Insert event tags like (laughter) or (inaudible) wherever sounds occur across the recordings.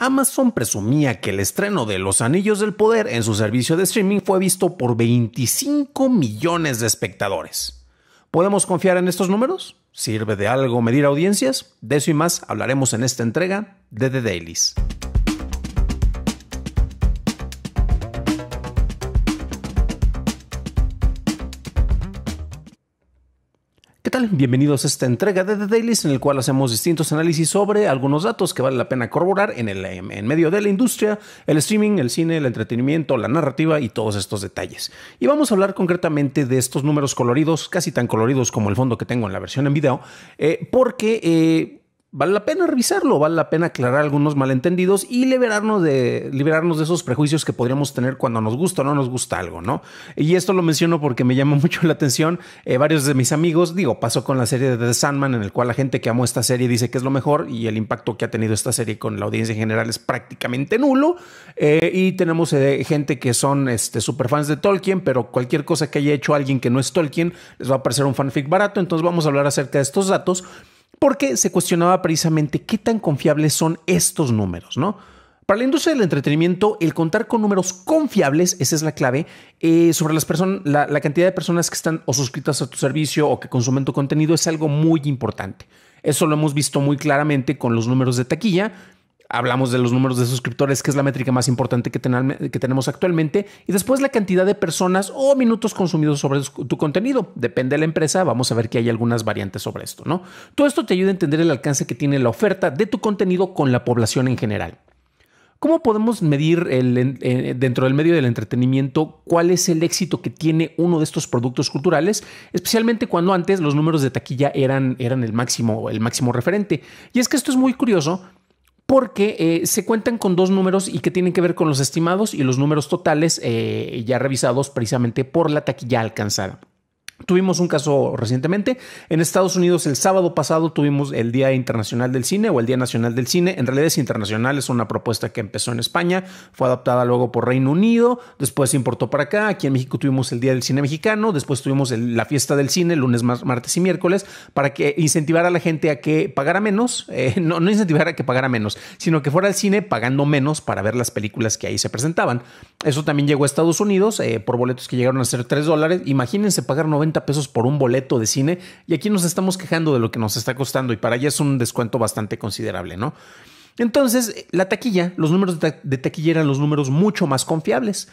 Amazon presumía que el estreno de Los Anillos del Poder en su servicio de streaming fue visto por 25 millones de espectadores. ¿Podemos confiar en estos números? ¿Sirve de algo medir audiencias? De eso y más hablaremos en esta entrega de The Dailies. ¿Qué tal? Bienvenidos a esta entrega de The Dailies en el cual hacemos distintos análisis sobre algunos datos que vale la pena corroborar en el en medio de la industria, el streaming, el cine, el entretenimiento, la narrativa y todos estos detalles. Y vamos a hablar concretamente de estos números coloridos, casi tan coloridos como el fondo que tengo en la versión en video, eh, porque... Eh, vale la pena revisarlo, vale la pena aclarar algunos malentendidos y liberarnos de, liberarnos de esos prejuicios que podríamos tener cuando nos gusta o no nos gusta algo, ¿no? Y esto lo menciono porque me llama (laughs) mucho la atención. Eh, varios de mis amigos, digo, pasó con la serie de The Sandman, en el cual la gente que amó esta serie dice que es lo mejor y el impacto que ha tenido esta serie con la audiencia en general es prácticamente nulo. Eh, y tenemos eh, gente que son este, super fans de Tolkien, pero cualquier cosa que haya hecho alguien que no es Tolkien les va a parecer un fanfic barato. Entonces vamos a hablar acerca de estos datos porque se cuestionaba precisamente qué tan confiables son estos números, ¿no? Para la industria del entretenimiento, el contar con números confiables, esa es la clave, eh, sobre las personas, la, la, cantidad de personas que están o suscritas a tu servicio o que consumen tu contenido es algo muy importante. Eso lo hemos visto muy claramente con los números de taquilla hablamos de los números de suscriptores, que es la métrica más importante que, tenemos actualmente, y después la cantidad de personas o minutos consumidos sobre tu contenido. Depende de la empresa, vamos a ver que hay algunas variantes sobre esto, ¿no? Todo esto te ayuda a entender el alcance que tiene la oferta de tu contenido con la población en general. ¿Cómo podemos medir el, eh, dentro del medio del entretenimiento cuál es el éxito que tiene uno de estos productos culturales? Especialmente cuando antes los números de taquilla eran, eran el, máximo, el máximo referente. Y es que esto es muy curioso porque eh, se cuentan con dos números y que tienen que ver con los estimados y los números totales eh, ya revisados precisamente por la taquilla alcanzada. Tuvimos un caso recientemente. En Estados Unidos el sábado pasado tuvimos el Día Internacional del Cine o el Día Nacional del Cine. En realidad es internacional, es una propuesta que empezó en España, fue adaptada luego por Reino Unido, después se importó para acá. Aquí en México tuvimos el Día del Cine Mexicano, después tuvimos la fiesta del cine, lunes, martes y miércoles, para que incentivara a la gente a que pagara menos, eh, no, no incentivara a que pagara menos, sino que fuera al cine pagando menos para ver las películas que ahí se presentaban. Eso también llegó a Estados Unidos eh, por boletos que llegaron a ser 3 dólares. Imagínense pagar 90 pesos por un boleto de cine y aquí nos estamos quejando de lo que nos está costando y para allá es un descuento bastante considerable, ¿no? Entonces, eh, la taquilla, los números de, taquilla eran los números mucho más confiables.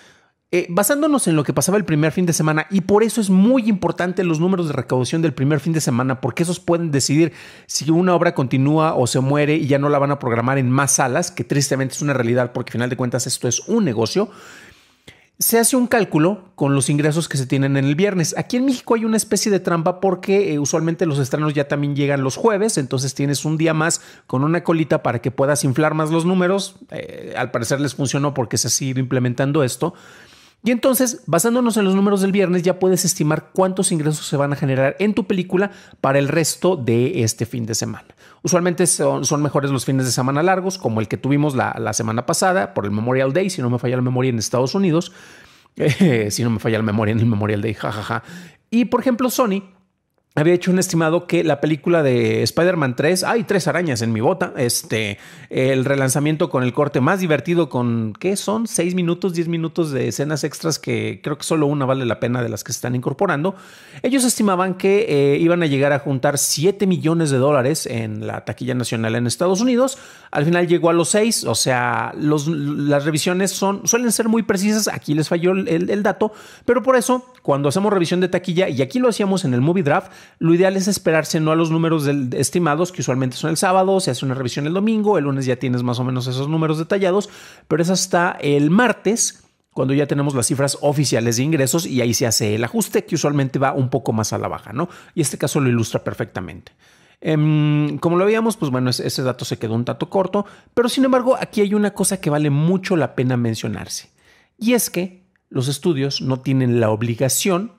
Eh, basándonos en lo que pasaba el primer fin de semana, y por eso es muy importante los números de recaudación del primer fin de semana, porque esos pueden decidir si una obra continúa o se muere y ya no la van a programar en más salas, que tristemente es una realidad, porque al final de cuentas esto es un negocio se hace un cálculo con los ingresos que se tienen en el viernes. Aquí en México hay una especie de trampa porque eh, usualmente los estrenos ya también llegan los jueves, entonces tienes un día más con una colita para que puedas inflar más los números. Eh, al parecer les funcionó porque se sigue implementando esto. Y entonces, basándonos en los números del viernes, ya puedes estimar cuántos ingresos se van a generar en tu película para el resto de este fin de semana. Usualmente son, mejores los fines de semana largos, como el que tuvimos la, semana pasada por el Memorial Day, si no me falla la memoria en Estados Unidos. (laughs) Eh, si no me falla la memoria en el Memorial Day, jajaja. Y por ejemplo, Sony había hecho un estimado que la película de Spider-Man 3, hay tres arañas en mi bota, este, el relanzamiento con el corte más divertido con, que son? 6 minutos, 10 minutos de escenas extras que creo que solo una vale la pena de las que se están incorporando. Ellos estimaban que eh, iban a llegar a juntar 7 millones de dólares en la taquilla nacional en Estados Unidos. Al final llegó a los 6, o sea, las revisiones son, suelen ser muy precisas, aquí les falló el, el dato, pero por eso, cuando hacemos revisión de taquilla, y aquí lo hacíamos en el Movie Draft, lo ideal es esperarse no a los números estimados, que usualmente son el sábado, se hace una revisión el domingo, el lunes ya tienes más o menos esos números detallados, pero es hasta el martes cuando ya tenemos las cifras oficiales de ingresos y ahí se hace el ajuste que usualmente va un poco más a la baja, ¿no? Y este caso lo ilustra perfectamente. Em, como lo veíamos, pues bueno, ese dato se quedó un tanto corto, pero sin embargo aquí hay una cosa que vale mucho la pena mencionarse, y es que los estudios no tienen la obligación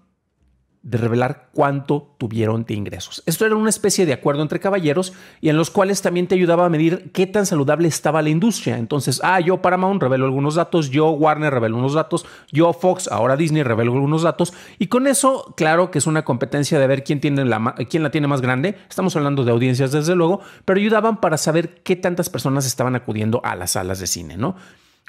de revelar cuánto tuvieron de ingresos. Esto era una especie de acuerdo entre caballeros y en los cuales también te ayudaba a medir qué tan saludable estaba la industria. Entonces, ah, yo Paramount revelo algunos datos, yo Warner revelo unos datos, yo Fox, ahora Disney revelo algunos datos y con eso, claro que es una competencia de ver quién tiene quién la tiene más grande. Estamos hablando de audiencias desde luego, pero ayudaban para saber qué tantas personas estaban acudiendo a las salas de cine, ¿no?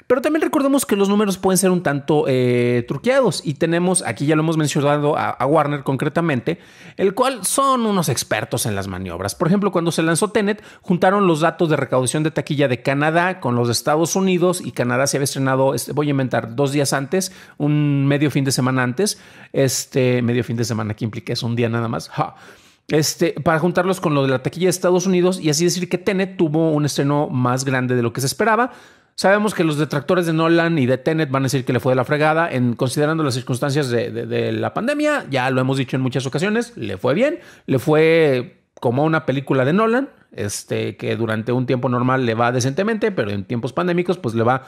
Pero también recordemos que los números pueden ser un tanto eh, truqueados y tenemos, aquí ya lo hemos mencionado a, Warner concretamente, el cual son unos expertos en las maniobras. Por ejemplo, cuando se lanzó Tenet, juntaron los datos de recaudación de taquilla de Canadá con los de Estados Unidos y Canadá se había estrenado, este, voy a inventar, dos días antes, un medio fin de semana antes, este medio fin de semana que implica es un día nada más. Este, para juntarlos con lo de la taquilla de Estados Unidos y así decir que Tenet tuvo un estreno más grande de lo que se esperaba, Sabemos que los detractores de Nolan y de Tenet van a decir que le fue de la fregada, en, considerando las circunstancias de, la pandemia, ya lo hemos dicho en muchas ocasiones, le fue bien, le fue como una película de Nolan, este, que durante un tiempo normal le va decentemente, pero en tiempos pandémicos pues le va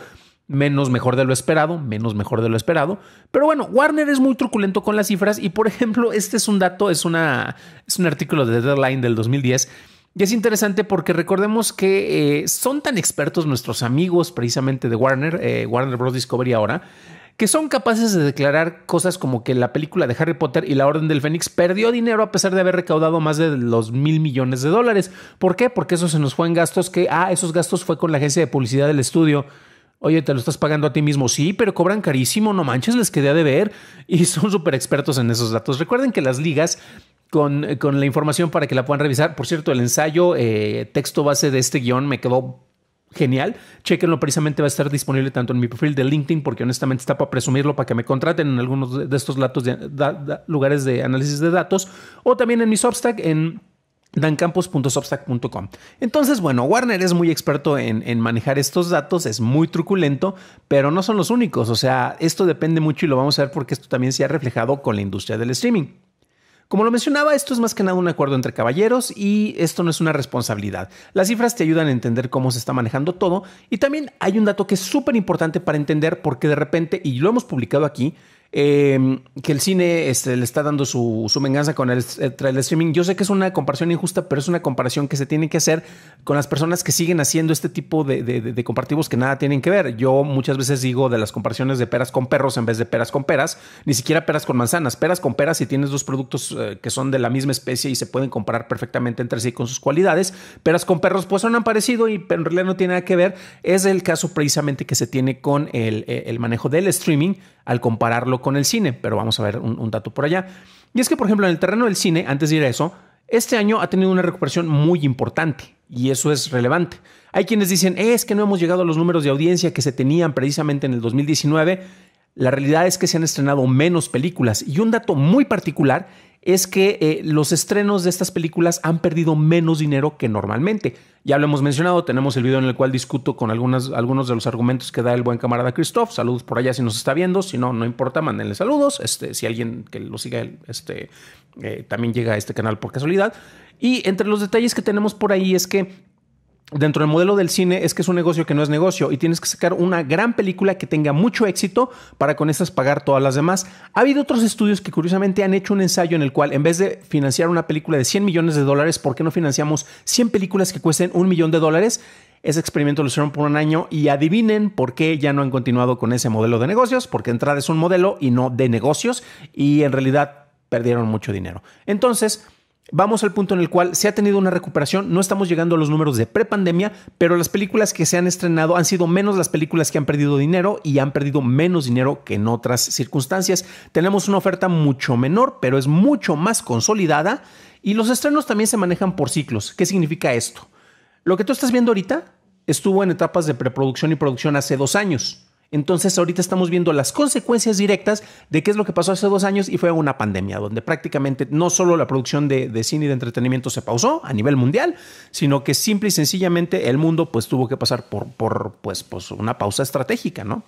menos mejor de lo esperado, menos mejor de lo esperado. Pero bueno, Warner es muy truculento con las cifras y por ejemplo, este es un dato, es, una, es un artículo de Deadline del 2010 y es interesante porque recordemos que eh, son tan expertos nuestros amigos precisamente de Warner, eh, Warner Bros. Discovery ahora, que son capaces de declarar cosas como que la película de Harry Potter y la Orden del Fénix perdió dinero a pesar de haber recaudado más de los mil millones de dólares. ¿Por qué? Porque eso se nos fue en gastos que, ah, esos gastos fue con la agencia de publicidad del estudio. Oye, te lo estás pagando a ti mismo. Sí, pero cobran carísimo, no manches, les quedé a deber. Y son súper expertos en esos datos. Recuerden que las ligas con, la información para que la puedan revisar. Por cierto, el ensayo, eh, texto base de este guión me quedó genial. Chequenlo, precisamente va a estar disponible tanto en mi perfil de LinkedIn, porque honestamente está para presumirlo, para que me contraten en algunos de estos datos de, lugares de análisis de datos, o también en mi Substack en dancampos.substack.com. Entonces, bueno, Warner es muy experto en, en, manejar estos datos, es muy truculento, pero no son los únicos. O sea, esto depende mucho y lo vamos a ver porque esto también se ha reflejado con la industria del streaming. Como lo mencionaba, esto es más que nada un acuerdo entre caballeros y esto no es una responsabilidad. Las cifras te ayudan a entender cómo se está manejando todo y también hay un dato que es súper importante para entender por qué de repente, y lo hemos publicado aquí, Em, que el cine este, le está dando su, venganza con eh, el, streaming. Yo sé que es una comparación injusta, pero es una comparación que se tiene que hacer con las personas que siguen haciendo este tipo de, de, comparativos que nada tienen que ver. Yo muchas veces digo de las comparaciones de peras con perros en vez de peras con peras, ni siquiera peras con manzanas, peras con peras si tienes dos productos eh, que son de la misma especie y se pueden comparar perfectamente entre sí con sus cualidades. Peras con perros pues son parecido y en realidad no tiene nada que ver. Es el caso precisamente que se tiene con el, eh, el manejo del streaming al compararlo con el cine, pero vamos a ver un, un dato por allá. Y es que, por ejemplo, en el terreno del cine, antes de ir a eso, este año ha tenido una recuperación muy importante y eso es relevante. Hay quienes dicen, es que no hemos llegado a los números de audiencia que se tenían precisamente en el 2019. La realidad es que se han estrenado menos películas y un dato muy particular es que eh, los estrenos de estas películas han perdido menos dinero que normalmente. Ya lo hemos mencionado, tenemos el video en el cual discuto con algunos de los argumentos que da el buen camarada Christoph. Saludos por allá si nos está viendo, si no, no importa, mándenle saludos. Este, si alguien que lo siga este, eh, también llega a este canal por casualidad. Y entre los detalles que tenemos por ahí es que dentro del modelo del cine es que es un negocio que no es negocio y tienes que sacar una gran película que tenga mucho éxito para con esas pagar todas las demás. Ha habido otros estudios que curiosamente han hecho un ensayo en el cual en vez de financiar una película de 100 millones de dólares, ¿por qué no financiamos 100 películas que cuesten un millón de dólares? Ese experimento lo hicieron por un año y adivinen por qué ya no han continuado con ese modelo de negocios, porque entrada es un modelo y no de negocios y en realidad perdieron mucho dinero. Entonces, Vamos al punto en el cual se ha tenido una recuperación, no estamos llegando a los números de prepandemia, pero las películas que se han estrenado han sido menos las películas que han perdido dinero y han perdido menos dinero que en otras circunstancias. Tenemos una oferta mucho menor, pero es mucho más consolidada y los estrenos también se manejan por ciclos. ¿Qué significa esto? Lo que tú estás viendo ahorita estuvo en etapas de preproducción y producción hace dos años. Entonces ahorita estamos viendo las consecuencias directas de qué es lo que pasó hace dos años y fue una pandemia, donde prácticamente no solo la producción de, cine y de entretenimiento se pausó a nivel mundial, sino que simple y sencillamente el mundo pues tuvo que pasar por, por pues, pues una pausa estratégica, ¿no?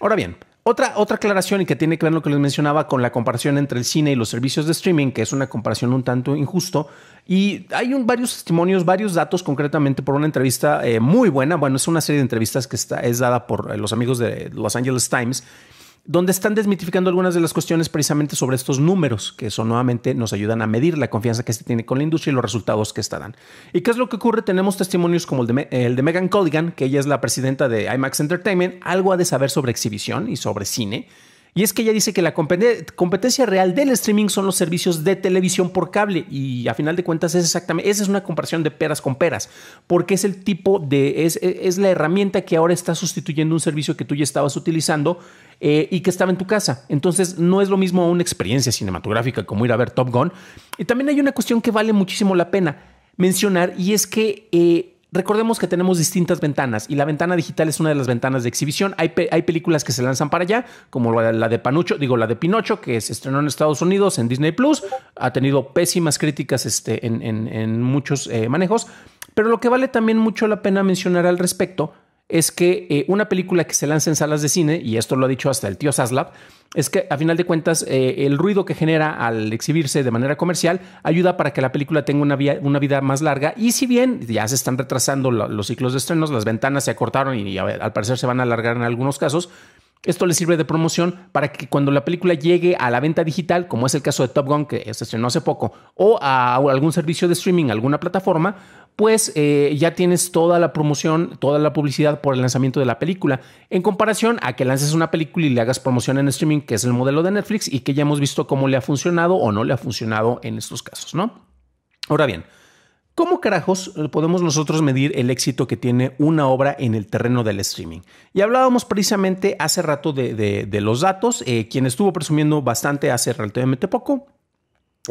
Ahora bien, otra, otra aclaración y que tiene que ver lo que les mencionaba con la comparación entre el cine y los servicios de streaming, que es una comparación un tanto injusto. Y hay varios testimonios, varios datos, concretamente por una entrevista eh, muy buena. Bueno, es una serie de entrevistas que está, es dada por eh, los amigos de Los Angeles Times donde están desmitificando algunas de las cuestiones precisamente sobre estos números, que eso nuevamente nos ayudan a medir la confianza que se tiene con la industria y los resultados que esta dan. ¿Y qué es lo que ocurre? Tenemos testimonios como el de, el de Megan Colligan, que ella es la presidenta de IMAX Entertainment, algo ha de saber sobre exhibición y sobre cine. Y es que ella dice que la competencia real del streaming son los servicios de televisión por cable. Y a final de cuentas es exactamente, esa es una comparación de peras con peras, porque es el tipo de, es, la herramienta que ahora está sustituyendo un servicio que tú ya estabas utilizando eh, y que estaba en tu casa. Entonces no es lo mismo una experiencia cinematográfica como ir a ver Top Gun. Y también hay una cuestión que vale muchísimo la pena mencionar y es que... Eh, Recordemos que tenemos distintas ventanas y la ventana digital es una de las ventanas de exhibición. Hay, películas que se lanzan para allá, como la, de Panucho, digo, la de Pinocho, que se estrenó en Estados Unidos en Disney Plus. Ha tenido pésimas críticas este, en, en, muchos eh, manejos. Pero lo que vale también mucho la pena mencionar al respecto es que eh, una película que se lanza en salas de cine, y esto lo ha dicho hasta el tío Saslav, es que a final de cuentas eh, el ruido que genera al exhibirse de manera comercial ayuda para que la película tenga una, vida más larga y si bien ya se están retrasando los ciclos de estrenos, las ventanas se acortaron y, al parecer se van a alargar en algunos casos, esto le sirve de promoción para que cuando la película llegue a la venta digital, como es el caso de Top Gun, que se estrenó hace poco, o a algún servicio de streaming, alguna plataforma, pues eh, ya tienes toda la promoción, toda la publicidad por el lanzamiento de la película, en comparación a que lances una película y le hagas promoción en streaming, que es el modelo de Netflix y que ya hemos visto cómo le ha funcionado o no le ha funcionado en estos casos, ¿no? Ahora bien, ¿Cómo carajos eh, podemos nosotros medir el éxito que tiene una obra en el terreno del streaming? Y hablábamos precisamente hace rato de, los datos, eh, quien estuvo presumiendo bastante hace relativamente poco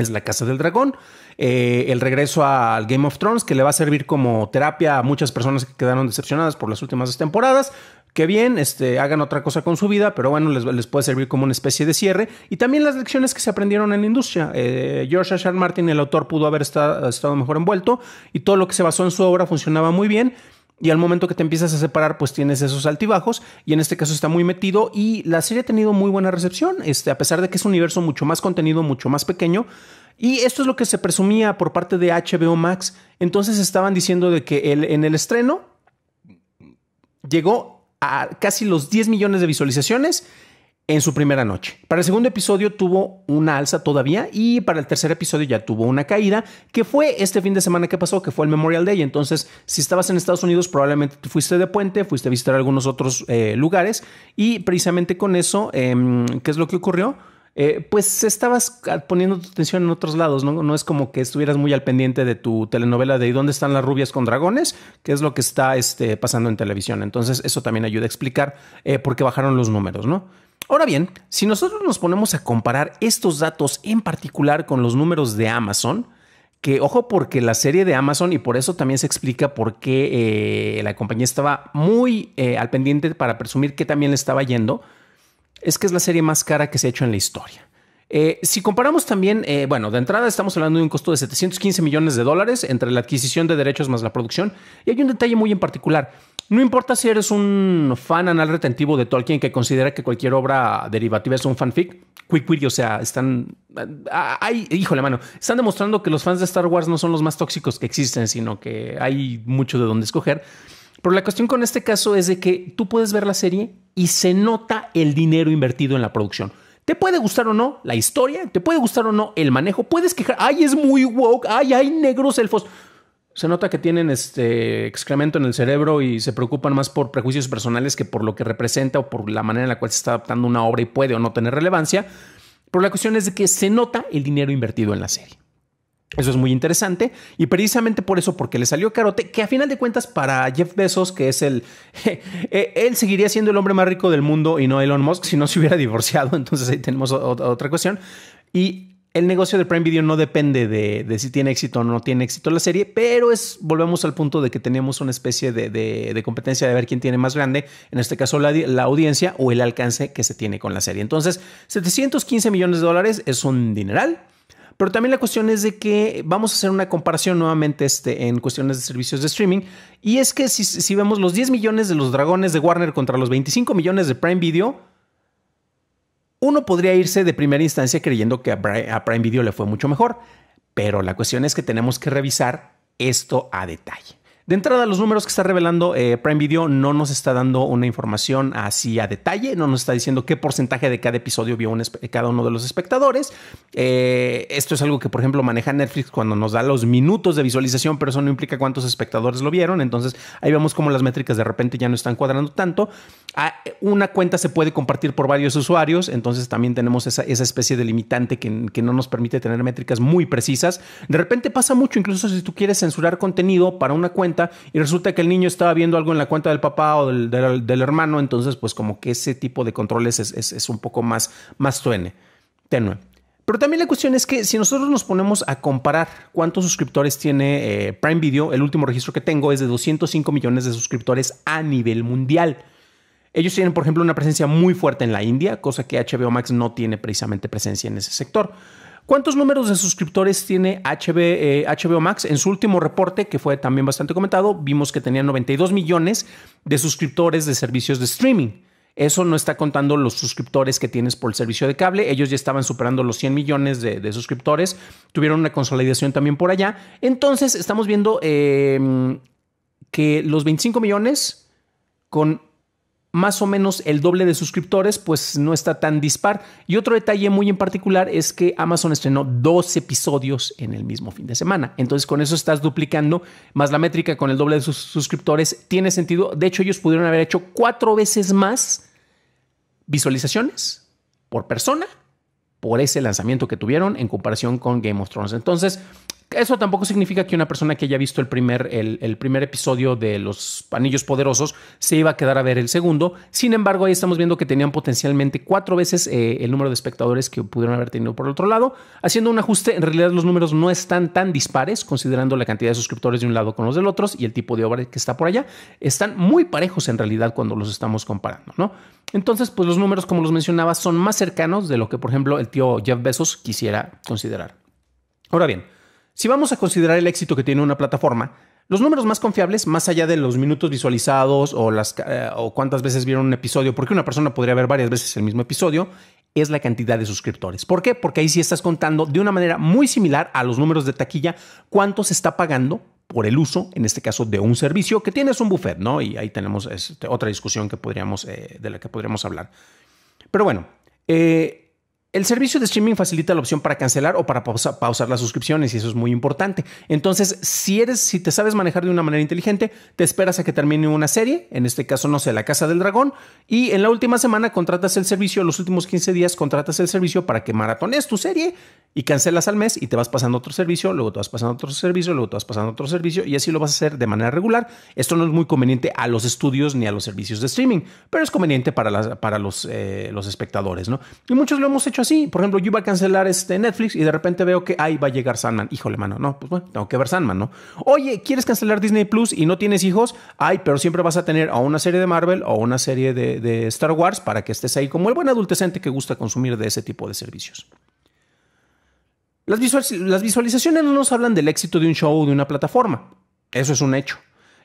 es la Casa del Dragón. Eh, el regreso al Game of Thrones, que le va a servir como terapia a muchas personas que quedaron decepcionadas por las últimas temporadas. Que bien, este, hagan otra cosa con su vida, pero bueno, les, les puede servir como una especie de cierre. Y también las lecciones que se aprendieron en la industria. Eh, George R. Martin, el autor, pudo haber estado mejor envuelto y todo lo que se basó en su obra funcionaba muy bien. Y al momento que te empiezas a separar, pues tienes esos altibajos. Y en este caso está muy metido. Y la serie ha tenido muy buena recepción. Este, a pesar de que es un universo mucho más contenido, mucho más pequeño. Y esto es lo que se presumía por parte de HBO Max. Entonces estaban diciendo de que el, en el estreno llegó a casi los 10 millones de visualizaciones en su primera noche. Para el segundo episodio tuvo una alza todavía y para el tercer episodio ya tuvo una caída, que fue este fin de semana que pasó, que fue el Memorial Day. Entonces, si estabas en Estados Unidos, probablemente fuiste de puente, fuiste a visitar algunos otros eh, lugares y precisamente con eso, em, ¿qué es lo que ocurrió? Eh, pues estabas poniendo tu atención en otros lados, ¿no? No es como que estuvieras muy al pendiente de tu telenovela de dónde están las rubias con dragones? ¿Qué es lo que está este, pasando en televisión. Entonces, eso también ayuda a explicar eh, por qué bajaron los números, ¿no? Ahora bien, si nosotros nos ponemos a comparar estos datos en particular con los números de Amazon, que ojo porque la serie de Amazon y por eso también se explica por qué eh, la compañía estaba muy eh, al pendiente para presumir que también le estaba yendo, es que es la serie más cara que se ha hecho en la historia. Eh, si comparamos también, eh, bueno, de entrada estamos hablando de un costo de 715 millones de dólares entre la adquisición de derechos más la producción. Y hay un detalle muy en particular. No importa si eres un fan anal retentivo de Tolkien que considera que cualquier obra derivativa es un fanfic, quick o sea, están. Eh, hay, híjole, mano. Están demostrando que los fans de Star Wars no son los más tóxicos que existen, sino que hay mucho de donde escoger. Pero la cuestión con este caso es de que tú puedes ver la serie y se nota el dinero invertido en la producción. Te puede gustar o no la historia, te puede gustar o no el manejo, puedes quejar, ay, es muy woke, ay, hay negros elfos. Se nota que tienen este excremento en el cerebro y se preocupan más por prejuicios personales que por lo que representa o por la manera en la cual se está adaptando una obra y puede o no tener relevancia. Pero la cuestión es de que se nota el dinero invertido en la serie. Eso es muy interesante y precisamente por eso, porque le salió carote, que a final de cuentas para Jeff Bezos, que es el, (laughs) eh, él seguiría siendo el hombre más rico del mundo y no Elon Musk si no se hubiera (laughs) divorciado, entonces ahí tenemos otra cuestión. Y el negocio de Prime Video no depende de, si tiene éxito o no tiene éxito la serie, pero es, volvemos al punto de que tenemos una especie de, competencia de ver quién tiene más grande, en este caso la, la audiencia o el alcance que se tiene con la serie. Entonces, 715 millones de dólares es un dineral. Pero también la cuestión es de que vamos a hacer una comparación nuevamente este, en cuestiones de servicios de streaming. Y es que si, si vemos los 10 millones de los dragones de Warner contra los 25 millones de Prime Video, uno podría irse de primera instancia creyendo que a Prime Video le fue mucho mejor. Pero la cuestión es que tenemos que revisar esto a detalle. De entrada, los números que está revelando eh, Prime Video no nos está dando una información así a detalle, no nos está diciendo qué porcentaje de cada episodio vio eh, cada uno de los espectadores. Eh, esto es algo que, por ejemplo, maneja Netflix cuando nos da los minutos de visualización, pero eso no implica cuántos espectadores lo vieron. Entonces, ahí vemos cómo las métricas de repente ya no están cuadrando tanto. Ah, una cuenta se puede compartir por varios usuarios, entonces también tenemos esa, especie de limitante que no nos permite tener métricas muy precisas. De repente pasa mucho, incluso si tú quieres censurar contenido para una cuenta, y resulta que el niño estaba viendo algo en la cuenta del papá o del, hermano, entonces pues como que ese tipo de controles es, un poco más, más tenue. Pero también la cuestión es que si nosotros nos ponemos a comparar cuántos suscriptores tiene eh, Prime Video, el último registro que tengo es de 205 millones de suscriptores a nivel mundial. Ellos tienen, por ejemplo, una presencia muy fuerte en la India, cosa que HBO Max no tiene precisamente presencia en ese sector. ¿Cuántos números de suscriptores tiene HBO, eh, Max? En su último reporte, que fue también bastante comentado, vimos que tenía 92 millones de suscriptores de servicios de streaming. Eso no está contando los suscriptores que tienes por el servicio de cable. Ellos ya estaban superando los 100 millones de, suscriptores. Tuvieron una consolidación también por allá. Entonces, estamos viendo eh, que los 25 millones con más o menos el doble de suscriptores, pues no está tan dispar. Y otro detalle muy en particular es que Amazon estrenó dos episodios en el mismo fin de semana. Entonces con eso estás duplicando, más la métrica con el doble de suscriptores, tiene sentido. De hecho, ellos pudieron haber hecho cuatro veces más visualizaciones por persona por ese lanzamiento que tuvieron en comparación con Game of Thrones. Entonces, eso tampoco significa que una persona que haya visto el primer, el, primer episodio de Los Anillos Poderosos se iba a quedar a ver el segundo. Sin embargo, ahí estamos viendo que tenían potencialmente cuatro veces eh, el número de espectadores que pudieron haber tenido por el otro lado. Haciendo un ajuste, en realidad los números no están tan dispares, considerando la cantidad de suscriptores de un lado con los del otro y el tipo de obra que está por allá. Están muy parejos en realidad cuando los estamos comparando, ¿no? Entonces, pues los números, como los mencionaba, son más cercanos de lo que, por ejemplo, el tío Jeff Bezos quisiera considerar. Ahora bien, si vamos a considerar el éxito que tiene una plataforma, los números más confiables, más allá de los minutos visualizados o, las, eh, o cuántas veces vieron un episodio, porque una persona podría ver varias veces el mismo episodio, es la cantidad de suscriptores. ¿Por qué? Porque ahí sí estás contando de una manera muy similar a los números de taquilla cuánto se está pagando por el uso, en este caso, de un servicio que tienes un buffet, ¿no? Y ahí tenemos este, otra discusión que podríamos, eh, de la que podríamos hablar. Pero bueno, eh, el servicio de streaming facilita la opción para cancelar o para pausar las suscripciones y eso es muy importante. Entonces, si eres, si te sabes manejar de una manera inteligente, te esperas a que termine una serie, en este caso no sé, La Casa del Dragón, y en la última semana contratas el servicio, los últimos 15 días contratas el servicio para que maratones tu serie y cancelas al mes y te vas pasando otro servicio, luego te vas pasando otro servicio, luego te vas pasando otro servicio y así lo vas a hacer de manera regular. Esto no es muy conveniente a los estudios ni a los servicios de streaming, pero es conveniente para, las, para los, eh, los espectadores, ¿no? Y muchos lo hemos hecho así. Por ejemplo, yo iba a cancelar este Netflix y de repente veo que ahí va a llegar Sandman. Híjole, mano, no, pues bueno, tengo que ver Sandman, ¿no? Oye, ¿quieres cancelar Disney Plus y no tienes hijos? Ay, pero siempre vas a tener a una serie de Marvel o una serie de, Star Wars para que estés ahí como el buen adultecente que gusta consumir de ese tipo de servicios. las visualizaciones no nos hablan del éxito de un show o de una plataforma. Eso es un hecho.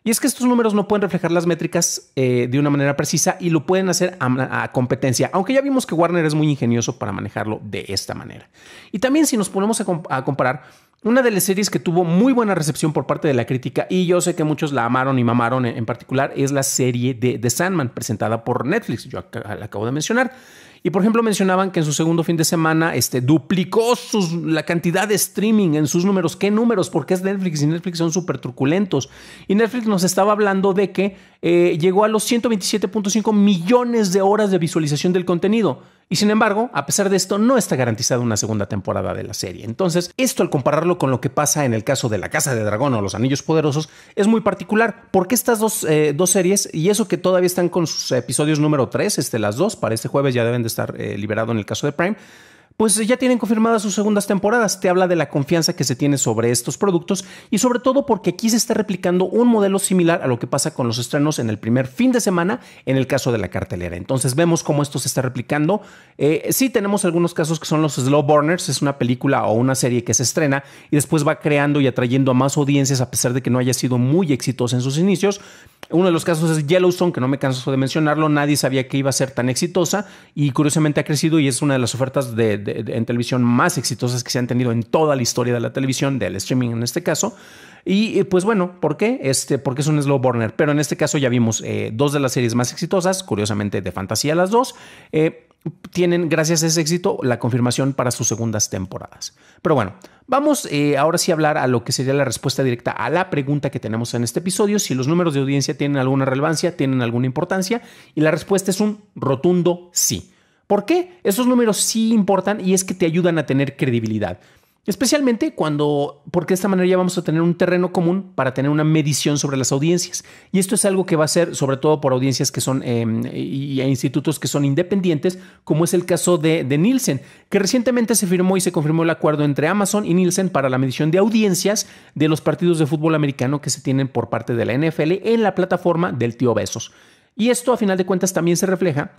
Y es que estos números no pueden reflejar las métricas eh, de una manera precisa y lo pueden hacer a, competencia, aunque ya vimos que Warner es muy ingenioso para manejarlo de esta manera. Y también si nos ponemos a, a comparar, una de las series que tuvo muy buena recepción por parte de la crítica, y yo sé que muchos la amaron y mamaron en particular, es la serie de The Sandman, presentada por Netflix, yo la acabo de mencionar. Y por ejemplo mencionaban que en su segundo fin de semana este, duplicó la cantidad de streaming en sus números. ¿Qué números? Porque es Netflix y Netflix son súper truculentos. Y Netflix nos estaba hablando de que eh, llegó a los 127.5 millones de horas de visualización del contenido. Y sin embargo, a pesar de esto, no está garantizada una segunda temporada de la serie. Entonces, esto al compararlo con lo que pasa en el caso de La Casa de Dragón o Los Anillos Poderosos, es muy particular, porque estas dos, eh, dos series, y eso que todavía están con sus episodios número 3, este, las dos, para este jueves ya deben de estar eh, liberados en el caso de Prime, pues ya tienen confirmadas sus segundas temporadas. Te habla de la confianza que se tiene sobre estos productos y sobre todo porque aquí se está replicando un modelo similar a lo que pasa con los estrenos en el primer fin de semana en el caso de la cartelera. Entonces vemos cómo esto se está replicando. Eh, sí tenemos algunos casos que son los slow burners, es una película o una serie que se estrena y después va creando y atrayendo a más audiencias a pesar de que no haya sido muy exitosa en sus inicios. Uno de los casos es Yellowstone, que no me canso de mencionarlo, nadie sabía que iba a ser tan exitosa y curiosamente ha crecido y es una de las ofertas de, en televisión más exitosas que se han tenido en toda la historia de la televisión, del streaming en este caso. Y eh, pues bueno, ¿por qué? Este, porque es un slow burner. Pero en este caso ya vimos eh, dos de las series más exitosas, curiosamente de fantasía las dos. Eh, tienen, gracias a ese éxito, la confirmación para sus segundas temporadas. Pero bueno, vamos ahora sí a hablar a lo que sería la respuesta directa a la pregunta que tenemos en este episodio, si los números de audiencia tienen alguna relevancia, tienen alguna importancia, y la respuesta es un rotundo sí. ¿Por qué? Esos números sí importan y es que te ayudan a tener credibilidad. Especialmente cuando, porque de esta manera ya vamos a tener un terreno común para tener una medición sobre las audiencias. Y esto es algo que va a ser sobre todo por audiencias que son e y institutos que son independientes, como es el caso de, Nielsen, que recientemente se firmó y se confirmó el acuerdo entre Amazon y Nielsen para la medición de audiencias de los partidos de fútbol americano que se tienen por parte de la NFL en la plataforma del tío Besos. Y esto a final de cuentas también se refleja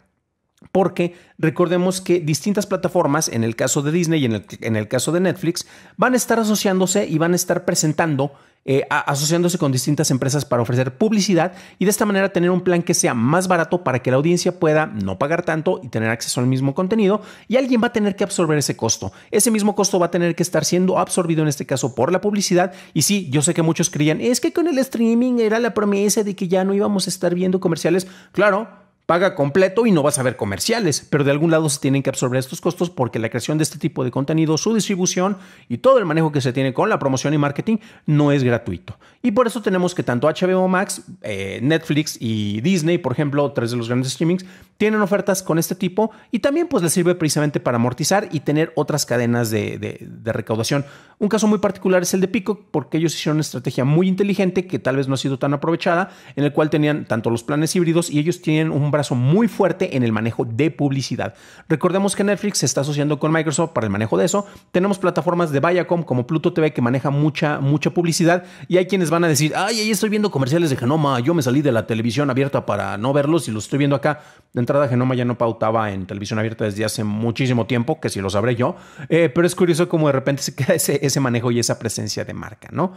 porque recordemos que distintas plataformas, en el caso de Disney y en el, en el caso de Netflix, van a estar asociándose y van a estar presentando, eh, asociándose con distintas empresas para ofrecer publicidad y de esta manera tener un plan que sea más barato para que la audiencia pueda no pagar tanto y tener acceso al mismo contenido y alguien va a tener que absorber ese costo. Ese mismo costo va a tener que estar siendo absorbido en este caso por la publicidad y sí, yo sé que muchos creían, es que con el streaming era la promesa de que ya no íbamos a estar viendo comerciales. Claro, paga completo y no vas a ver comerciales, pero de algún lado se tienen que absorber estos costos porque la creación de este tipo de contenido, su distribución y todo el manejo que se tiene con la promoción y marketing no es gratuito. Y por eso tenemos que tanto HBO Max, eh, Netflix y Disney, por ejemplo, tres de los grandes streamings, tienen ofertas con este tipo y también pues les sirve precisamente para amortizar y tener otras cadenas de, recaudación. Un caso muy particular es el de Pico porque ellos hicieron una estrategia muy inteligente que tal vez no ha sido tan aprovechada, en el cual tenían tanto los planes híbridos y ellos tienen un brazo muy fuerte en el manejo de publicidad. Recordemos que Netflix se está asociando con Microsoft para el manejo de eso. Tenemos plataformas de Viacom como Pluto TV que maneja mucha, mucha publicidad y hay quienes van a decir, ay, ahí estoy viendo comerciales de Genoma, yo me salí de la televisión abierta para no verlos y los estoy viendo acá. De entrada, Genoma ya no pautaba en televisión abierta desde hace muchísimo tiempo, que si lo sabré yo, eh, pero es curioso como de repente se queda ese, ese manejo y esa presencia de marca, ¿no?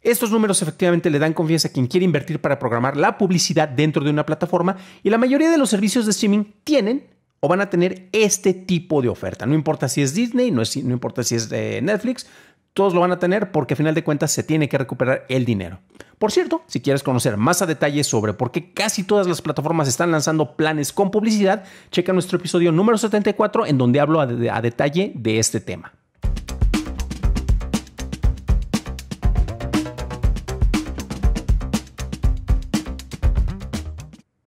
Estos números efectivamente le dan confianza a quien quiere invertir para programar la publicidad dentro de una plataforma y la mayoría de los servicios de streaming tienen o van a tener este tipo de oferta. No importa si es Disney, no, importa si es eh, Netflix, todos lo van a tener porque a final de cuentas se tiene que recuperar el dinero. Por cierto, si quieres conocer más a detalle sobre por qué casi todas las plataformas están lanzando planes con publicidad, checa nuestro episodio número 74 en donde hablo a detalle de este tema.